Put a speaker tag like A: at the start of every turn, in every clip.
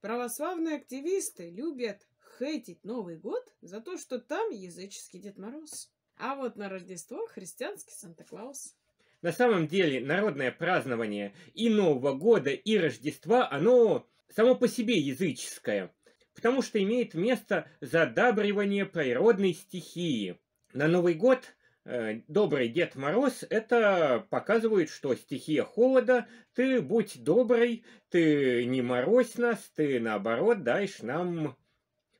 A: Православные активисты любят хейтить Новый год за то, что там языческий Дед Мороз. А вот на Рождество христианский Санта-Клаус.
B: На самом деле, народное празднование и Нового года, и Рождества, оно само по себе языческое, потому что имеет место задабривание природной стихии. На Новый год Э, добрый Дед Мороз, это показывает, что стихия холода, ты будь добрый, ты не морозь нас, ты наоборот даешь нам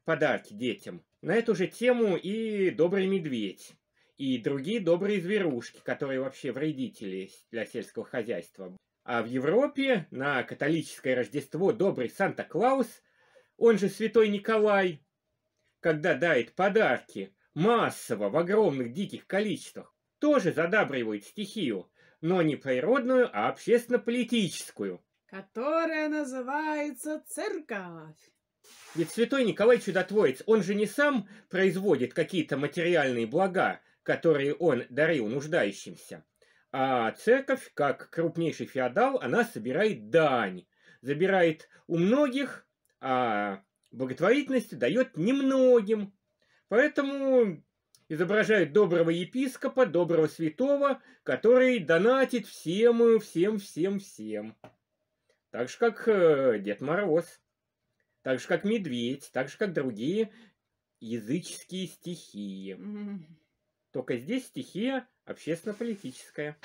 B: подарки детям. На эту же тему и «Добрый медведь» и другие добрые зверушки, которые вообще вредители для сельского хозяйства. А в Европе на католическое Рождество добрый Санта-Клаус, он же Святой Николай, когда дает подарки – массово, в огромных диких количествах, тоже задабривает стихию, но не природную, а общественно-политическую.
C: Которая называется церковь.
B: Ведь святой Николай Чудотворец, он же не сам производит какие-то материальные блага, которые он дарил нуждающимся. А церковь, как крупнейший феодал, она собирает дань. Забирает у многих, а благотворительность дает немногим. Поэтому изображает доброго епископа, доброго святого, который донатит всем, э, всем, всем, всем. Так же, как э, Дед Мороз, так же, как Медведь, так же, как другие языческие стихии. Только здесь стихия общественно-политическая.